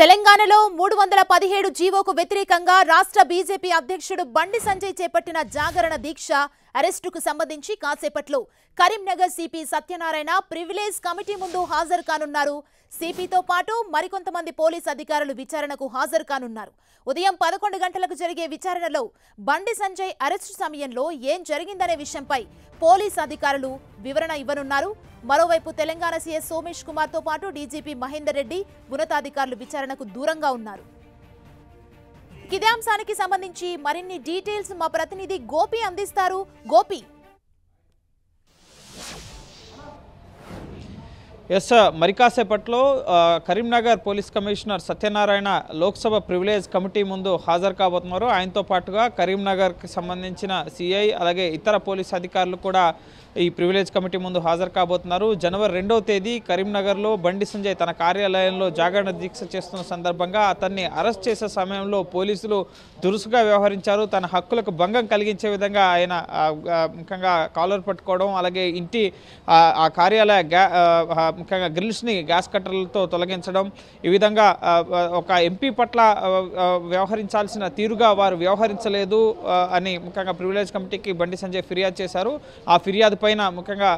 తెలంగాణలో మూడు వందల పదిహేడు జీవోకు వ్యతిరేకంగా రాష్ట్ర బీజేపీ అధ్యక్షుడు బండి సంజయ్ చేపట్టిన జాగరణ దీక్ష అరెస్టుకు సంబంధించి కాసేపట్లో Karimnagar CP Satyanarayana privilege committee ముందు హాజరు కానున్నారు సిపితో పాటు మరికొంతమంది పోలీస్ అధికారులు విచారణకు హాజరు కానున్నారు ఉదయం పదకొండు గంటలకు జరిగే విచారణలో బండి సంజయ్ అరెస్టు సమయంలో ఏం జరిగిందనే విషయంపై పోలీస్ అధికారులు వివరణ ఇవ్వనున్నారు మరోవైపు తెలంగాణ సీఎస్ సోమేష్ కుమార్తో పాటు డీజీపీ మహేందర్ రెడ్డి ఉన్నతాధికారులు విచారణకు దూరంగా ఉన్నారు కిదాంశానికి సంబంధించి మరిన్ని డీటెయిల్స్ మా ప్రతినిధి గోపి అందిస్తారు గోపి ఎస్ మరి కాసేపట్లో Karimnagar police commissioner Satyanarayana Lok Sabha privilege committee ముందు హాజరు కాబోతున్నారు ఆయనతో పాటుగా కరీంనగర్కి సంబంధించిన సిఐ అలాగే ఇతర పోలీస్ అధికారులు కూడా ఈ ప్రివిలేజ్ కమిటీ ముందు హాజరు కాబోతున్నారు జనవరి రెండవ తేదీ కరీంనగర్లో బండి సంజయ్ తన కార్యాలయంలో జాగరణ దీక్ష చేస్తున్న సందర్భంగా అతన్ని అరెస్ట్ చేసే సమయంలో పోలీసులు దురుసుగా వ్యవహరించారు తన హక్కులకు భంగం కలిగించే విధంగా ఆయన ముఖ్యంగా కాలర్ పట్టుకోవడం అలాగే ఇంటి ఆ కార్యాలయ ముఖ్యంగా గ్రిల్స్ని గ్యాస్ కట్టర్లతో తొలగించడం ఈ విధంగా ఒక ఎంపీ పట్ల వ్యవహరించాల్సిన తీరుగా వారు వ్యవహరించలేదు అని ముఖ్యంగా ప్రివిలేజ్ కమిటీకి బండి సంజయ్ ఫిర్యాదు చేశారు ఆ ఫిర్యాదు పైన ముఖ్యంగా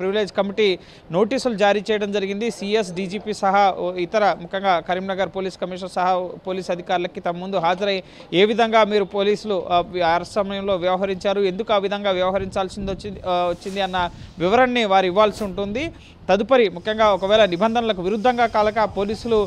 ప్రివిలేజ్ కమిటీ నోటీసులు జారీ చేయడం జరిగింది సిఎస్ డీజీపీ సహా ఇతర ముఖ్యంగా కరీంనగర్ పోలీస్ కమిషనర్ సహా పోలీస్ అధికారులకి తమ ముందు హాజరై ఏ విధంగా మీరు పోలీసులు అరెస్ట్ సమయంలో వ్యవహరించారు ఎందుకు ఆ విధంగా వ్యవహరించాల్సింది వచ్చింది వచ్చింది అన్న వివరణని వారు ఇవ్వాల్సి ఉంటుంది తదుపరి ముఖ్యంగా ఒకవేళ నిబంధనలకు విరుద్ధంగా కాలక పోలీసులు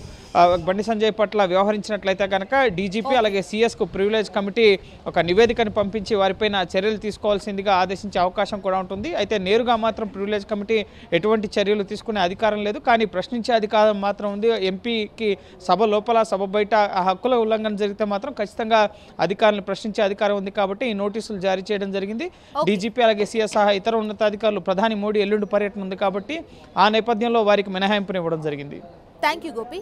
బండి సంజయ్ పట్ల వ్యవహరించినట్లయితే కనుక డీజీపీ అలాగే సిఎస్కు ప్రివిలేజ్ కమిటీ ఒక నివేదికను పంపించి వారిపైన చర్యలు తీసుకోవాల్సిందిగా ఆదేశించే అవకాశం కూడా ఉంటుంది అయితే నేరుగా మాత్రం ప్రివిలేజ్ కమిటీ ఎటువంటి చర్యలు తీసుకునే అధికారం లేదు కానీ ప్రశ్నించే అధికారం మాత్రం ఉంది ఎంపీకి సభ లోపల సభ బయట హక్కుల ఉల్లంఘన జరిగితే మాత్రం ఖచ్చితంగా అధికారులను ప్రశ్నించే అధికారం ఉంది కాబట్టి ఈ నోటీసులు జారీ చేయడం జరిగింది డీజీపీ అలాగే సీఎస్ సహా ఇతర ఉన్నతాధికారులు ప్రధాని మోడీ ఎల్లుండి పర్యటన ఉంది కాబట్టి ఆ నేపథ్యంలో వారికి మినహాయింపునివ్వడం జరిగింది థ్యాంక్ యూ గోపి